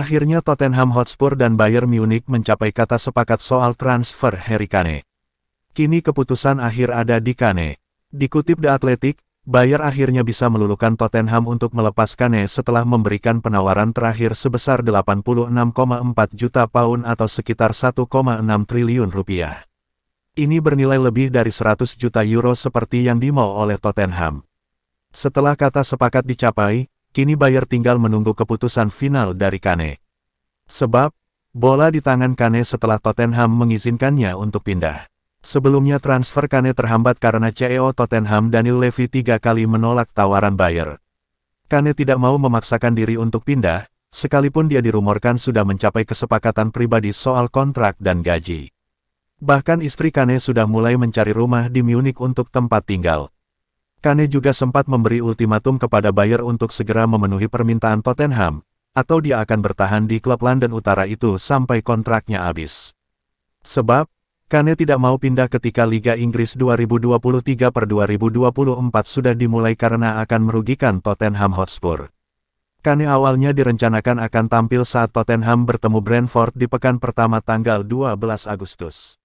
Akhirnya Tottenham Hotspur dan Bayern Munich mencapai kata sepakat soal transfer Harry Kane. Kini keputusan akhir ada di Kane. Dikutip The Athletic, Bayern akhirnya bisa melulukan Tottenham untuk melepas Kane setelah memberikan penawaran terakhir sebesar 86,4 juta pound atau sekitar 1,6 triliun rupiah. Ini bernilai lebih dari 100 juta euro seperti yang dimau oleh Tottenham. Setelah kata sepakat dicapai, kini Bayer tinggal menunggu keputusan final dari Kane. Sebab, bola di tangan Kane setelah Tottenham mengizinkannya untuk pindah. Sebelumnya transfer Kane terhambat karena CEO Tottenham Daniel Levy tiga kali menolak tawaran Bayer. Kane tidak mau memaksakan diri untuk pindah, sekalipun dia dirumorkan sudah mencapai kesepakatan pribadi soal kontrak dan gaji. Bahkan istri Kane sudah mulai mencari rumah di Munich untuk tempat tinggal. Kane juga sempat memberi ultimatum kepada Bayer untuk segera memenuhi permintaan Tottenham, atau dia akan bertahan di klub London Utara itu sampai kontraknya habis. Sebab, Kane tidak mau pindah ketika Liga Inggris 2023 per 2024 sudah dimulai karena akan merugikan Tottenham Hotspur. Kane awalnya direncanakan akan tampil saat Tottenham bertemu Brentford di pekan pertama tanggal 12 Agustus.